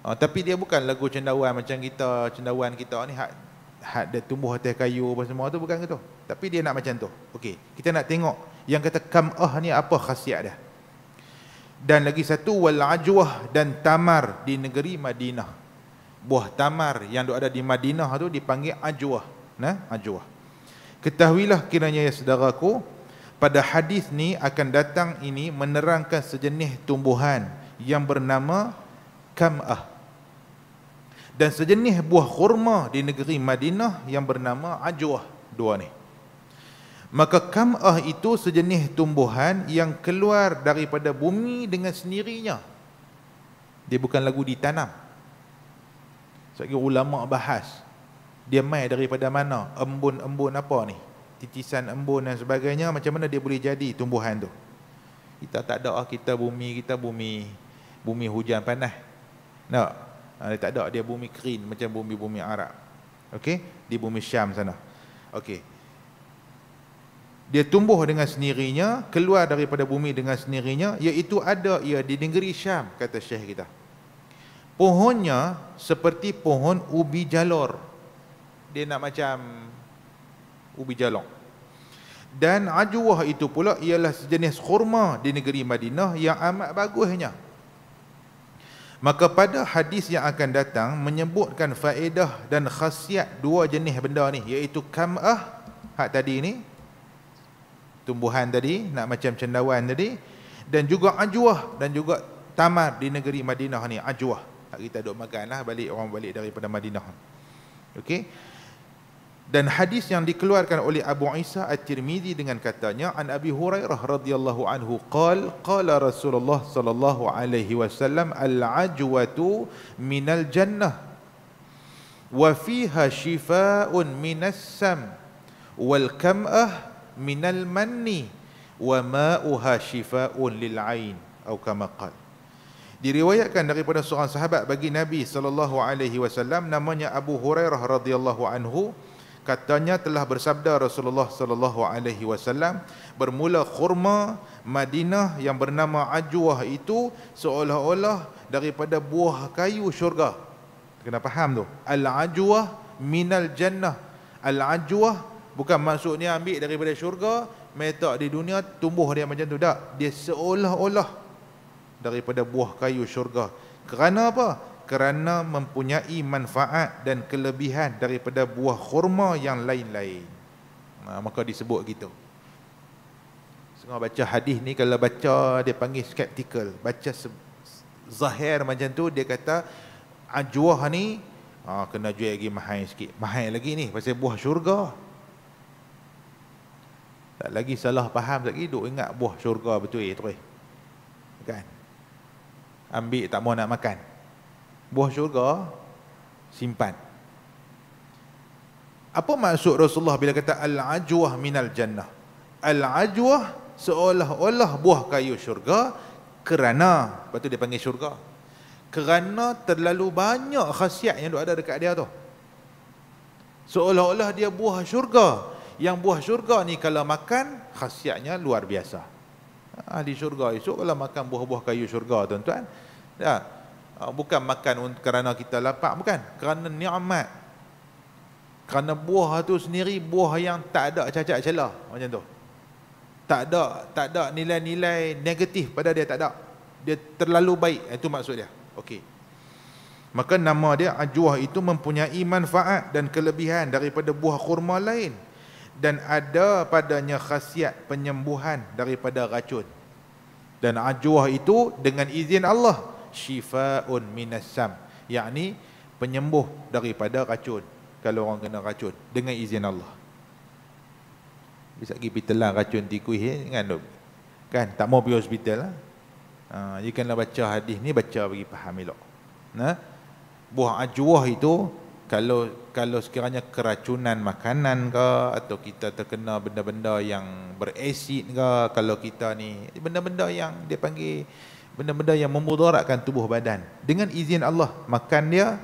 Oh, tapi dia bukan lagu cendawan macam kita, cendawan kita ni hak hak dia tumbuh atas kayu apa semua tu bukan gitu. Tapi dia nak macam tu. Okey, kita nak tengok yang kata kam'ah ni apa khasiat dia dan lagi satu wal ajwah dan tamar di negeri Madinah buah tamar yang ada di Madinah tu dipanggil ajwah nah ajwah ketahuilah kiranya ya saudaraku pada hadis ni akan datang ini menerangkan sejenis tumbuhan yang bernama kamah dan sejenis buah kurma di negeri Madinah yang bernama ajwah dua ni Maka kam'ah itu sejenis tumbuhan yang keluar daripada bumi dengan sendirinya. Dia bukan lagu ditanam. Sebagai ulama bahas. Dia mai daripada mana? Embun-embun apa ni? Titisan embun dan sebagainya. Macam mana dia boleh jadi tumbuhan tu? Kita tak ada ah, kita bumi, kita bumi bumi hujan panas. Nak? No. Ah, dia tak ada dia bumi kering macam bumi-bumi Arab. Okey? Di bumi Syam sana. Okey dia tumbuh dengan sendirinya keluar daripada bumi dengan sendirinya iaitu ada ia di negeri Syam kata syekh kita pohonnya seperti pohon ubi jalor, dia nak macam ubi jalur dan ajwah itu pula ialah sejenis kurma di negeri Madinah yang amat bagusnya maka pada hadis yang akan datang menyebutkan faedah dan khasiat dua jenis benda ni iaitu kam'ah hak tadi ni tumbuhan tadi nak macam cendawan tadi dan juga ajwah dan juga tamar di negeri Madinah ni ajwah kita duk makanlah balik orang balik daripada Madinah okey dan hadis yang dikeluarkan oleh Abu Isa At-Tirmizi dengan katanya an Abi Hurairah radhiyallahu anhu qal qala Rasulullah sallallahu alaihi wasallam al-ajwatu min al jannah wa fiha shifaa'un minas sam wal kam'ah minal manni wa ma'uha shifa'un lil ain atau kama qal diriwayatkan daripada seorang sahabat bagi Nabi sallallahu alaihi wasallam namanya Abu Hurairah radhiyallahu anhu katanya telah bersabda Rasulullah sallallahu alaihi wasallam bermula khurma Madinah yang bernama Ajwah itu seolah-olah daripada buah kayu syurga kena faham tu al ajwah minal jannah al ajwah Bukan maksudnya ambil daripada syurga, metak di dunia tumbuh dia macam tu tak. Dia seolah-olah daripada buah kayu syurga. Kerana apa? Kerana mempunyai manfaat dan kelebihan daripada buah khurma yang lain-lain. Ha, maka disebut gitu. Sengah baca hadis ni kalau baca dia panggil skeptical. Baca zahir macam tu dia kata ajwah ni ha, kena jual lagi mahal sikit. Mahal lagi ni pasal buah syurga. Tak lagi salah faham lagi duk ingat buah syurga betul eh terus. Kan? Ambil tak mau nak makan. Buah syurga simpan. Apa maksud Rasulullah bila kata al-ajwah minal jannah? Al-ajwah seolah-olah buah kayu syurga kerana lepas dia panggil syurga. Kerana terlalu banyak khasiat yang ada dekat dia tu. Seolah-olah dia buah syurga yang buah syurga ni kalau makan khasiatnya luar biasa ahli syurga esok kalau makan buah-buah kayu syurga tuan-tuan ya ah, bukan makan kerana kita lapar bukan kerana nikmat kerana buah tu sendiri buah yang tak ada cacat celah macam tu tak ada tak ada nilai-nilai negatif pada dia tak ada dia terlalu baik itu maksud dia okey maka nama dia ajwah itu mempunyai manfaat dan kelebihan daripada buah kurma lain dan ada padanya khasiat penyembuhan daripada racun dan ajwah itu dengan izin Allah syifaun minasam yakni penyembuh daripada racun kalau orang kena racun dengan izin Allah bisa pergi pitelah racun tikuih eh, kan kan tak mau pergi hospital lah. ha you kena lah baca hadis ni baca bagi faham elok nah buah ajwah itu kalau kalau sekiranya keracunan makanan ke atau kita terkena benda-benda yang berasid ke kalau kita ni benda-benda yang dia panggil benda-benda yang memudaratkan tubuh badan dengan izin Allah makan dia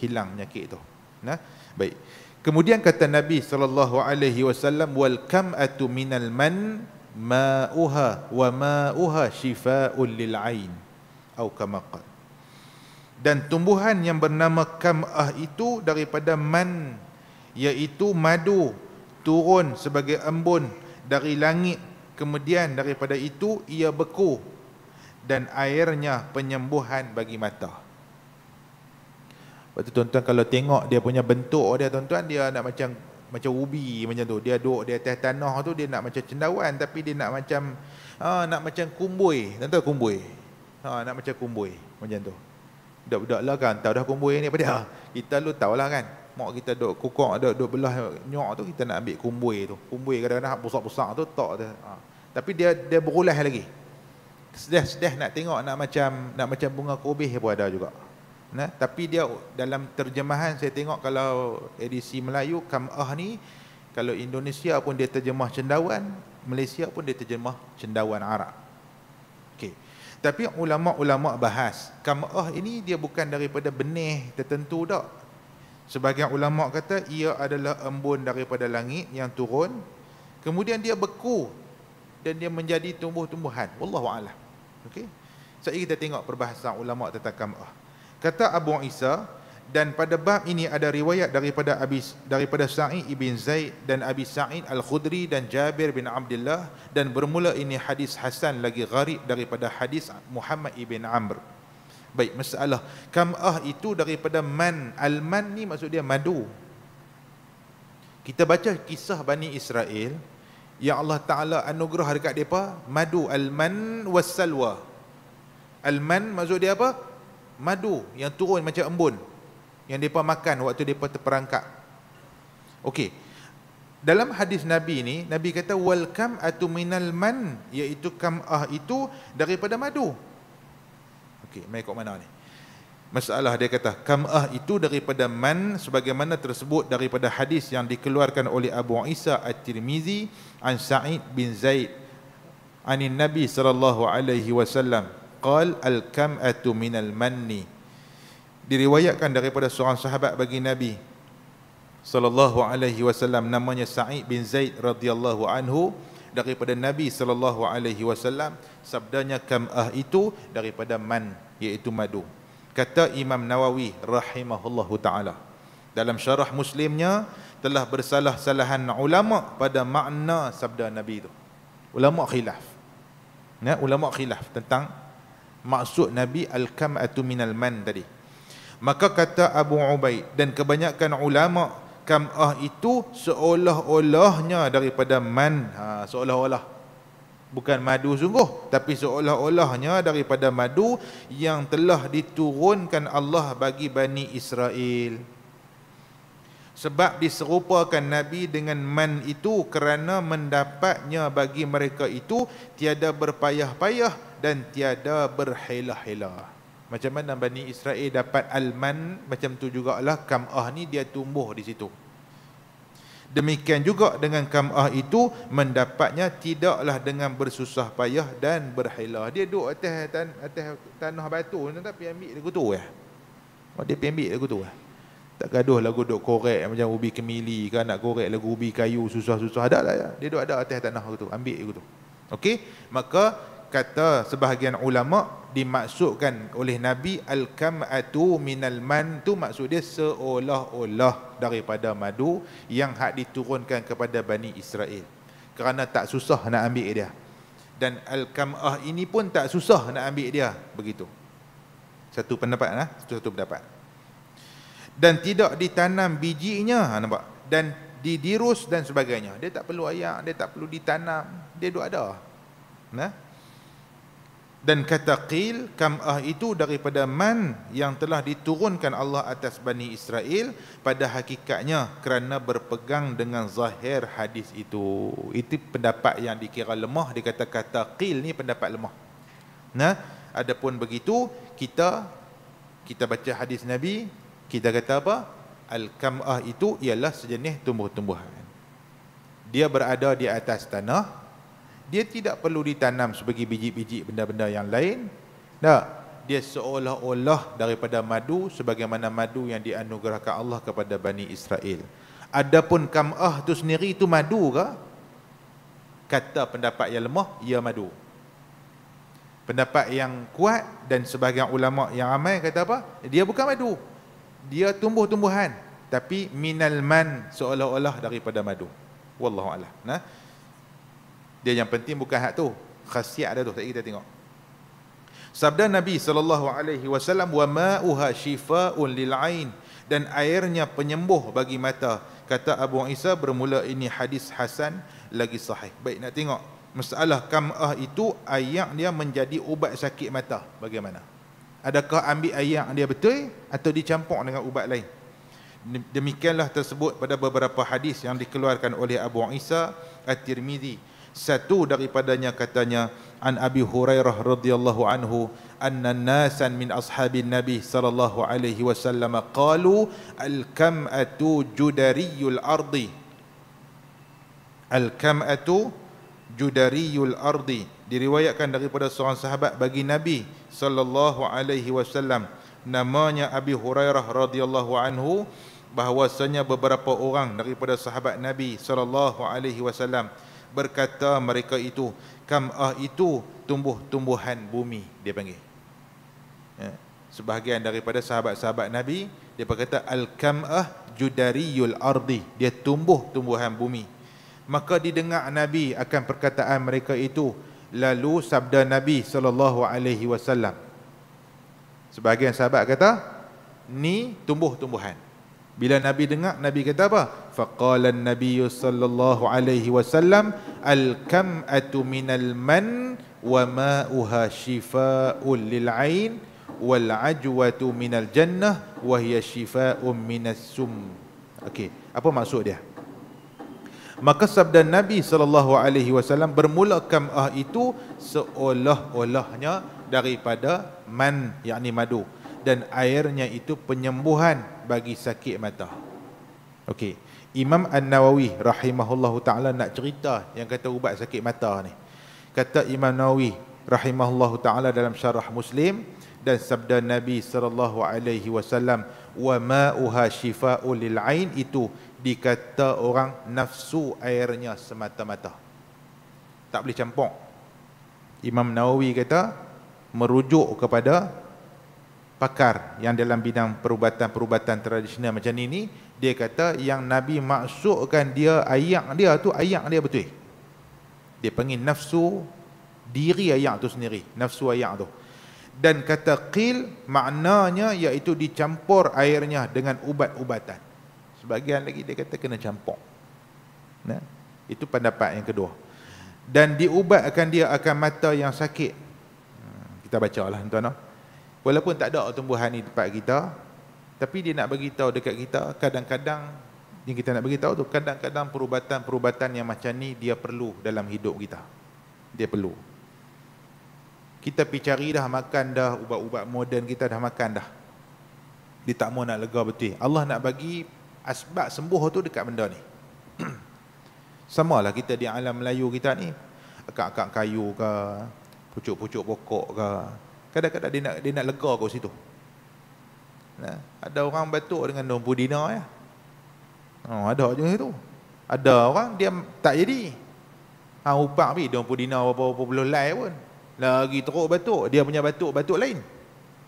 hilang penyakit tu nah baik kemudian kata Nabi sallallahu alaihi wasallam wal kam'atu minal man ma'uha wa ma'uha shifa'ul lil ain atau kama dan tumbuhan yang bernama kam'ah itu daripada man iaitu madu turun sebagai embun dari langit kemudian daripada itu ia beku dan airnya penyembuhan bagi mata Waktu tuan-tuan kalau tengok dia punya bentuk dia tuan-tuan dia nak macam macam ubi macam tu dia duduk di atas tanah tu dia nak macam cendawan tapi dia nak macam ha, nak macam kumbui tuan-tuan kumbui ha, ah, nak macam kumbui macam tu budak-budak lah kan tahu dah kumbui ni apa dia ah, kita lu tahu lah kan mak kita duk kukok duk, duk belah nyok tu kita nak ambil kumbui tu kumbui kadang-kadang besar-besar tu tak tu ha. tapi dia dia berulah lagi sedih sedih nak tengok nak macam nak macam bunga kubih pun ada juga nah tapi dia dalam terjemahan saya tengok kalau edisi Melayu kamah ni kalau Indonesia pun dia terjemah cendawan Malaysia pun dia terjemah cendawan Arab tapi ulama-ulama bahas kamaah oh, ini dia bukan daripada benih tertentu dak. Sebagian ulama kata ia adalah embun daripada langit yang turun kemudian dia beku dan dia menjadi tumbuh-tumbuhan. Wallahu a'lam. Okey. Sekarang so, kita tengok perbahasan ulama tentang kamaah. Oh. Kata Abu Isa, dan pada bab ini ada riwayat daripada Abi daripada Sa'id ibn Zaid dan Abi Sa'id Al-Khudri dan Jabir bin Abdullah dan bermula ini hadis hasan lagi gharib daripada hadis Muhammad ibn Amr. Baik, masalah kam'ah itu daripada man al-man ni maksud dia madu. Kita baca kisah Bani Israel yang Allah Taala anugerah dekat depa madu al-man was salwa. Al-man maksud dia apa? Madu yang turun macam embun yang mereka makan waktu mereka terperangkap. Okey. Dalam hadis Nabi ini, Nabi kata wal kam atu minal man iaitu kam'ah itu daripada madu. Okey, mai kat mana ni? Masalah dia kata kam'ah itu daripada man sebagaimana tersebut daripada hadis yang dikeluarkan oleh Abu Isa At-Tirmizi an Sa'id bin Zaid anin Nabi sallallahu alaihi wasallam qal al kam'atu minal manni diriwayatkan daripada seorang sahabat bagi Nabi sallallahu alaihi wasallam namanya Sa'id bin Zaid radhiyallahu anhu daripada Nabi sallallahu alaihi wasallam sabdanya kam'ah itu daripada man iaitu madu kata Imam Nawawi rahimahullahu taala dalam syarah muslimnya telah bersalah salahan ulama pada makna sabda Nabi itu ulama khilaf ya ulama khilaf tentang maksud Nabi al-kam'atu minal man tadi Maka kata Abu Ubaid dan kebanyakan ulama kam'ah itu seolah-olahnya daripada man ha, seolah-olah bukan madu sungguh tapi seolah-olahnya daripada madu yang telah diturunkan Allah bagi Bani Israel sebab diserupakan Nabi dengan man itu kerana mendapatnya bagi mereka itu tiada berpayah-payah dan tiada berhelah-helah. Macam mana Bani Israel dapat Alman Macam tu jugalah Kam'ah ni dia tumbuh di situ Demikian juga dengan Kam'ah itu Mendapatnya tidaklah dengan bersusah payah dan berhilah Dia duduk atas, tan atas tanah batu Tapi ambil lagu tu ya oh, Dia ambil lagu tu ya Tak gaduh lagu duduk korek Macam ubi kemili ke nak korek lagu ubi kayu Susah-susah ada lah ya Dia duduk ada atas tanah lagu tu Ambil lagu tu Okey, maka kata sebahagian ulama dimaksudkan oleh Nabi al-kam'atu minal man tu maksud dia seolah-olah daripada madu yang hak diturunkan kepada Bani Israel kerana tak susah nak ambil dia dan al-kam'ah ini pun tak susah nak ambil dia begitu satu pendapat nah ha? satu, satu pendapat dan tidak ditanam bijinya ha, nampak dan didirus dan sebagainya dia tak perlu ayak dia tak perlu ditanam dia duduk ada nah ha? dan kata qil kam'ah itu daripada man yang telah diturunkan Allah atas Bani Israel pada hakikatnya kerana berpegang dengan zahir hadis itu itu pendapat yang dikira lemah dia kata kata qil ni pendapat lemah nah adapun begitu kita kita baca hadis nabi kita kata apa al kam'ah itu ialah sejenis tumbuh-tumbuhan dia berada di atas tanah dia tidak perlu ditanam sebagai biji-biji benda-benda yang lain. Tak. Dia seolah-olah daripada madu sebagaimana madu yang dianugerahkan Allah kepada Bani Israel. Adapun kam'ah itu sendiri itu madu ke? Kata pendapat yang lemah, ia madu. Pendapat yang kuat dan sebagian ulama yang ramai kata apa? Dia bukan madu. Dia tumbuh-tumbuhan. Tapi minal man seolah-olah daripada madu. Wallahu'alam. Nah. Dia yang penting bukan hak tu. Khasiat ada tu. Tadi kita tengok. Sabda Nabi saw, alaihi wasallam wa ma'uha shifaa'un lil ain dan airnya penyembuh bagi mata. Kata Abu Isa bermula ini hadis hasan lagi sahih. Baik nak tengok masalah kam'ah itu air dia menjadi ubat sakit mata. Bagaimana? Adakah ambil air dia betul atau dicampur dengan ubat lain? Demikianlah tersebut pada beberapa hadis yang dikeluarkan oleh Abu Isa At-Tirmizi satu daripadanya katanya an Abi Hurairah radhiyallahu anhu anna nasan min ashabin nabi sallallahu alaihi wasallam qalu al kam'atu judariyul ardi al kam'atu judariyul ardi diriwayatkan daripada seorang sahabat bagi nabi sallallahu alaihi wasallam namanya Abi Hurairah radhiyallahu anhu bahwasanya beberapa orang daripada sahabat nabi sallallahu alaihi wasallam berkata mereka itu kam'ah itu tumbuh-tumbuhan bumi dia panggil ya. sebahagian daripada sahabat-sahabat Nabi dia berkata al-kam'ah judariyul ardi dia tumbuh-tumbuhan bumi maka didengar Nabi akan perkataan mereka itu lalu sabda Nabi sallallahu alaihi wasallam sebahagian sahabat kata ni tumbuh-tumbuhan bila Nabi dengar, Nabi kata apa? Faqala Nabi sallallahu alaihi wasallam al-kam'atu minal man wa ma'uha shifaa'un lil 'ain wal 'ajwatu al jannah wa hiya min minas sum. Okey, apa maksud dia? Maka sabda Nabi sallallahu alaihi wasallam bermula kam'ah itu seolah-olahnya daripada man yakni madu dan airnya itu penyembuhan bagi sakit mata. Okey. Imam An-Nawawi rahimahullahu taala nak cerita yang kata ubat sakit mata ni. Kata Imam Nawawi rahimahullahu taala dalam syarah Muslim dan sabda Nabi sallallahu alaihi wasallam wa ma'uha shifa'ul lil ain itu dikata orang nafsu airnya semata-mata. Tak boleh campur. Imam Nawawi kata merujuk kepada pakar yang dalam bidang perubatan-perubatan tradisional macam ini ni, dia kata yang Nabi maksudkan dia ayak dia tu ayak dia betul. Dia panggil nafsu diri ayak tu sendiri, nafsu ayak tu. Dan kata qil maknanya iaitu dicampur airnya dengan ubat-ubatan. Sebagian lagi dia kata kena campur. Nah, itu pendapat yang kedua. Dan diubatkan dia akan mata yang sakit. Hmm, kita bacalah tuan-tuan. Walaupun tak ada tumbuhan ni tempat kita, tapi dia nak bagi beritahu dekat kita, kadang-kadang yang kita nak bagi beritahu tu, kadang-kadang perubatan-perubatan yang macam ni dia perlu dalam hidup kita. Dia perlu. Kita pergi cari dah, makan dah, ubat-ubat moden kita dah makan dah. Dia tak mau nak lega betul. Allah nak bagi asbab sembuh tu dekat benda ni. Sama lah kita di alam Melayu kita ni. Akak-akak kayu ke, pucuk-pucuk pokok ke, Kadang-kadang dia nak dia nak lega kau situ. Nah, ada orang batuk dengan nombor puluh ya. Oh, ada je itu. Ada orang dia tak jadi. Ah, ha upak bi 20 dinar apa-apa belum lain pun. Lagi teruk batuk, dia punya batuk batuk lain.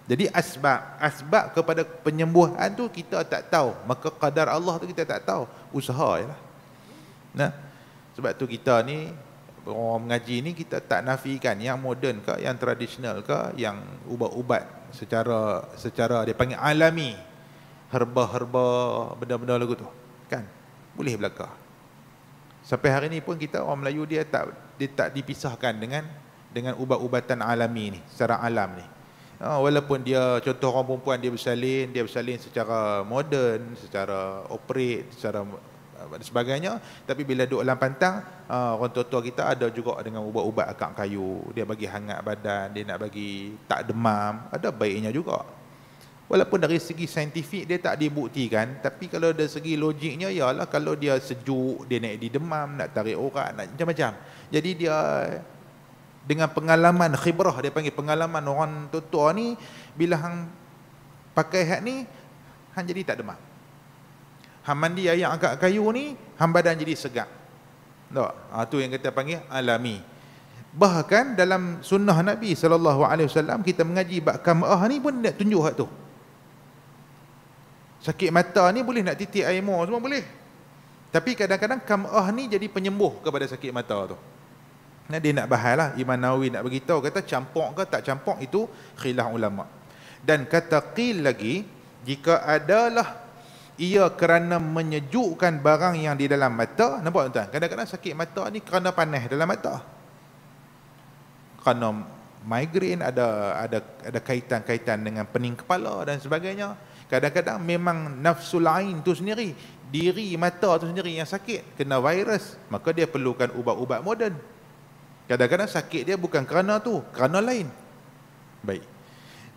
Jadi asbab asbab kepada penyembuhan tu kita tak tahu, maka kadar Allah tu kita tak tahu. Usaha jelah. Nah. Sebab tu kita ni orang mengaji ni kita tak nafikan yang moden ke yang tradisional ke yang ubat-ubat secara secara dia panggil alami herba-herba benda-benda lagu tu kan boleh belaka sampai hari ni pun kita orang Melayu dia tak dia tak dipisahkan dengan dengan ubat-ubatan alami ni secara alam ni ha, walaupun dia contoh orang perempuan dia bersalin dia bersalin secara moden secara operate secara dan sebagainya tapi bila duduk dalam pantang uh, ah, orang tua-tua kita ada juga dengan ubat-ubat akak kayu dia bagi hangat badan dia nak bagi tak demam ada baiknya juga walaupun dari segi saintifik dia tak dibuktikan tapi kalau dari segi logiknya ialah kalau dia sejuk dia nak di demam nak tarik urat nak macam-macam jadi dia dengan pengalaman khibrah dia panggil pengalaman orang tua-tua ni bila hang pakai hak ni hang jadi tak demam Hang mandi air agak kayu ni, hang badan jadi segar. Tak? Ha, tu yang kita panggil alami. Bahkan dalam sunnah Nabi saw kita mengaji bab kamah ni pun nak tunjuk hak tu. Sakit mata ni boleh nak titik air mo semua boleh. Tapi kadang-kadang kamah ni jadi penyembuh kepada sakit mata tu. Nah, dia nak bahal lah. Imam Nawawi nak beritahu. Kata campur ke tak campur itu khilaf ulama. Dan kata qil lagi. Jika adalah ia kerana menyejukkan barang yang di dalam mata nampak tuan kadang-kadang sakit mata ni kerana panas dalam mata kerana migrain ada ada ada kaitan-kaitan dengan pening kepala dan sebagainya kadang-kadang memang nafsu lain tu sendiri diri mata tu sendiri yang sakit kena virus maka dia perlukan ubat-ubat moden kadang-kadang sakit dia bukan kerana tu kerana lain baik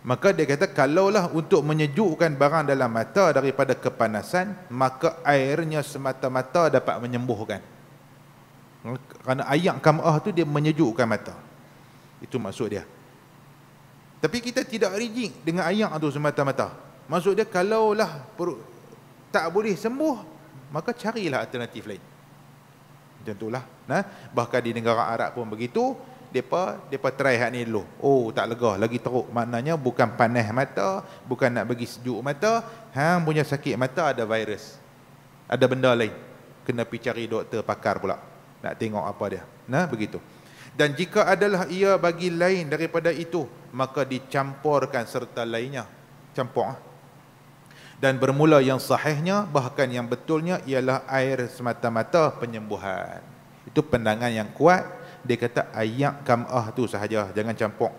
Maka dia kata kalaulah untuk menyejukkan barang dalam mata daripada kepanasan maka airnya semata-mata dapat menyembuhkan. Kerana ayak kam'ah tu dia menyejukkan mata. Itu maksud dia. Tapi kita tidak rijik dengan ayak tu semata-mata. Maksud dia kalaulah perut tak boleh sembuh maka carilah alternatif lain. Tentulah. Nah, bahkan di negara Arab pun begitu depa depa try hak ni dulu. Oh, tak lega, lagi teruk. Maknanya bukan panas mata, bukan nak bagi sejuk mata, hang punya sakit mata ada virus. Ada benda lain. Kena pergi cari doktor pakar pula. Nak tengok apa dia. Nah, begitu. Dan jika adalah ia bagi lain daripada itu, maka dicampurkan serta lainnya. Campur. Ah. Dan bermula yang sahihnya, bahkan yang betulnya ialah air semata-mata penyembuhan. Itu pandangan yang kuat dia kata ayat kam'ah tu sahaja jangan campur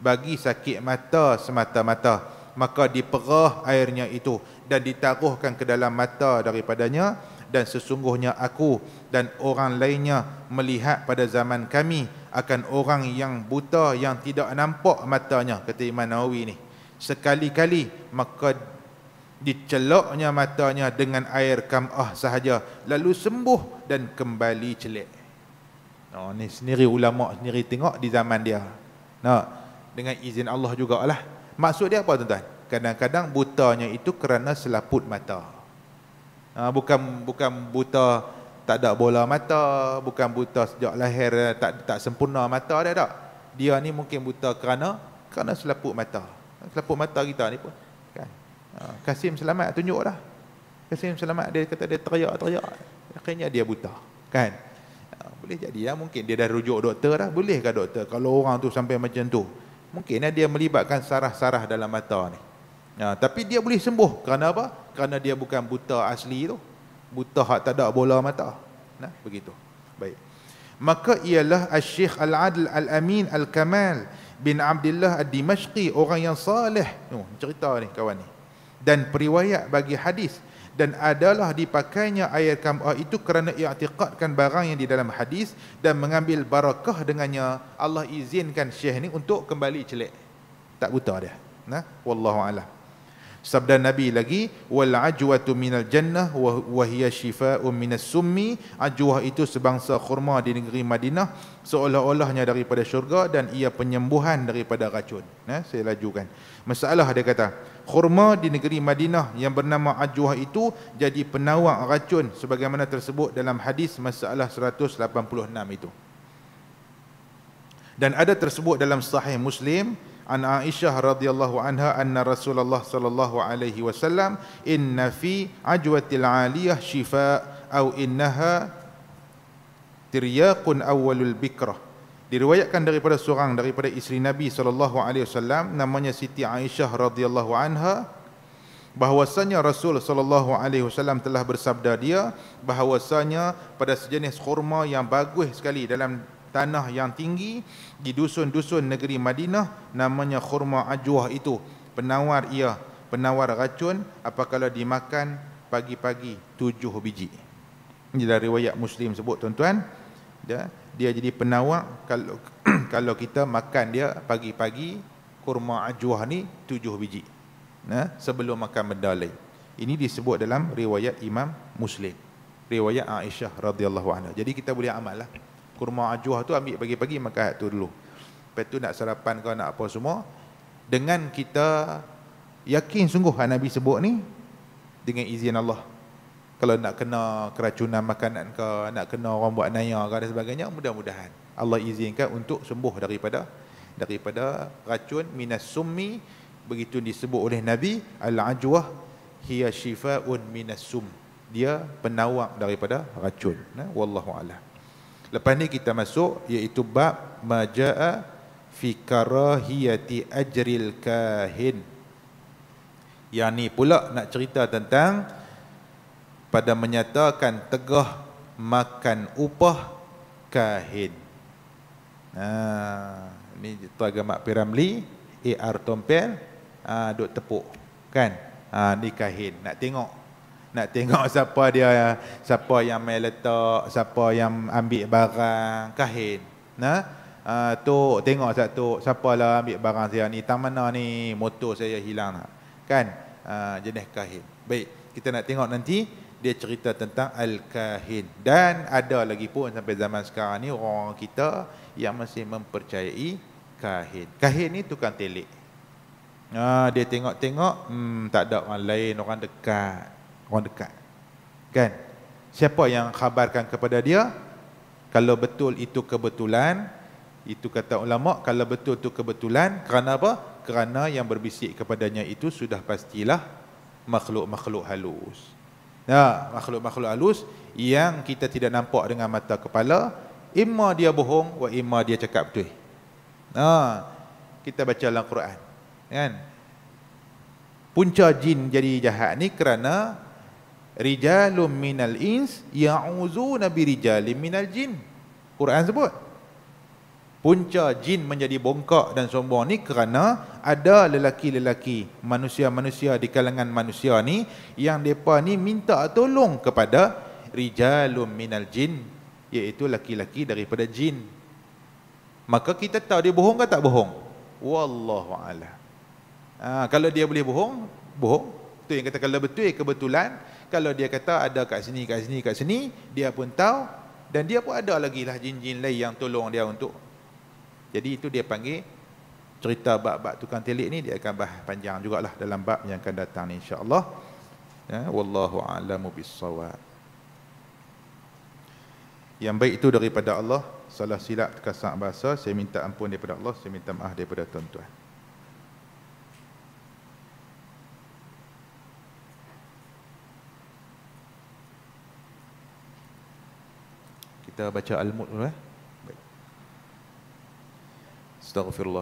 bagi sakit mata semata-mata maka diperah airnya itu dan ditaruhkan ke dalam mata daripadanya dan sesungguhnya aku dan orang lainnya melihat pada zaman kami akan orang yang buta yang tidak nampak matanya kata Imam Nawawi ni sekali-kali maka diceloknya matanya dengan air kam'ah sahaja lalu sembuh dan kembali celik Oh, ni sendiri ulama sendiri tengok di zaman dia. Nah, dengan izin Allah jugalah. Maksud dia apa tuan-tuan? Kadang-kadang butanya itu kerana selaput mata. Ha, bukan bukan buta tak ada bola mata, bukan buta sejak lahir eh, tak tak sempurna mata dia tak. Dia ni mungkin buta kerana kerana selaput mata. Selaput mata kita ni pun kan. Ha, Kasim selamat tunjuk dah. Kasim selamat dia kata dia teriak-teriak. Akhirnya dia buta. Kan? boleh jadi ya mungkin dia dah rujuk doktor lah boleh ke doktor kalau orang tu sampai macam tu mungkin ya, dia melibatkan sarah-sarah dalam mata ni ya, tapi dia boleh sembuh kerana apa kerana dia bukan buta asli tu buta hak tak ada bola mata nah begitu baik maka ialah asy-syekh al-adl al-amin al-kamal bin Abdullah Al dimashqi orang yang saleh. Oh, cerita ni kawan ni. Dan periwayat bagi hadis dan adalah dipakainya air kam'ah itu kerana ia i'tiqadkan barang yang di dalam hadis dan mengambil barakah dengannya Allah izinkan syekh ini untuk kembali celik tak buta dia nah wallahu a'lam Sabda Nabi lagi wal ajwatu minal jannah wa hiya shifaa'un minas summi. ajwa itu sebangsa kurma di negeri Madinah seolah-olahnya daripada syurga dan ia penyembuhan daripada racun. Nah, saya lajukan. Masalah dia kata, kurma di negeri Madinah yang bernama ajwa itu jadi penawar racun sebagaimana tersebut dalam hadis masalah 186 itu. Dan ada tersebut dalam sahih Muslim an Aisyah radhiyallahu anha anna Rasulullah sallallahu alaihi wasallam inna fi ajwatil aliyah shifa au innaha tiryaqun awwalul bikrah diriwayatkan daripada seorang daripada isteri Nabi sallallahu alaihi wasallam namanya Siti Aisyah radhiyallahu anha bahwasanya Rasul sallallahu alaihi wasallam telah bersabda dia bahwasanya pada sejenis kurma yang bagus sekali dalam tanah yang tinggi di dusun-dusun negeri Madinah namanya khurma ajwah itu penawar ia penawar racun apabila dimakan pagi-pagi tujuh biji ini dari riwayat Muslim sebut tuan-tuan dia, dia jadi penawar kalau kalau kita makan dia pagi-pagi kurma ajwah ni tujuh biji nah, sebelum makan benda lain ini disebut dalam riwayat Imam Muslim riwayat Aisyah radhiyallahu anha jadi kita boleh amal kurma ajwah tu ambil pagi-pagi makan hak tu dulu. Lepas tu nak sarapan kau nak apa semua dengan kita yakin sungguh hak Nabi sebut ni dengan izin Allah. Kalau nak kena keracunan makanan ke nak kena orang buat naya kau dan sebagainya, mudah-mudahan Allah izinkan untuk sembuh daripada daripada racun minas summi begitu disebut oleh Nabi al-ajwah hiya shifaun minas sum dia penawar daripada racun nah wallahu alam Lepas ni kita masuk iaitu bab majaa fi karahiyati ajril kahin. Yang ni pula nak cerita tentang pada menyatakan tegah makan upah kahin. Ha, ni tu agama Piramli, AR Tompel, ha, duk tepuk kan. Ha, ni kahin nak tengok nak tengok siapa dia siapa yang main letak siapa yang ambil barang kahin nah ha? uh, tu tengok satu siapa lah ambil barang saya ni tang mana ni motor saya hilang lah. kan uh, jenis kahin baik kita nak tengok nanti dia cerita tentang Al-Kahin dan ada lagi pun sampai zaman sekarang ni orang kita yang masih mempercayai Kahin Kahin ni tukang telik uh, dia tengok-tengok hmm, tak ada orang lain, orang dekat orang dekat. Kan? Siapa yang khabarkan kepada dia? Kalau betul itu kebetulan, itu kata ulama, kalau betul itu kebetulan, kerana apa? Kerana yang berbisik kepadanya itu sudah pastilah makhluk-makhluk halus. Ya, makhluk-makhluk halus yang kita tidak nampak dengan mata kepala, imma dia bohong wa imma dia cakap betul. Ha, kita baca dalam Quran. Kan? Punca jin jadi jahat ni kerana rijalum minal ins ya'uzuna birijalim minal jin. Quran sebut. Punca jin menjadi bongkak dan sombong ni kerana ada lelaki-lelaki manusia-manusia di kalangan manusia ni yang mereka ni minta tolong kepada rijalum minal jin iaitu lelaki-lelaki daripada jin. Maka kita tahu dia bohong ke tak bohong? Wallahu a'lam. Ha, kalau dia boleh bohong, bohong. tu yang kata kalau betul kebetulan kalau dia kata ada kat sini, kat sini, kat sini, dia pun tahu dan dia pun ada lagi lah jin-jin lain yang tolong dia untuk. Jadi itu dia panggil cerita bab-bab tukang telik ni dia akan bahas panjang jugalah dalam bab yang akan datang ni insya-Allah. Ya, wallahu a'lamu bissawab. Yang baik itu daripada Allah. Salah silap terkasar bahasa, saya minta ampun daripada Allah, saya minta maaf daripada tuan-tuan. kita baca al-mulk dulu eh. Astaghfirullah.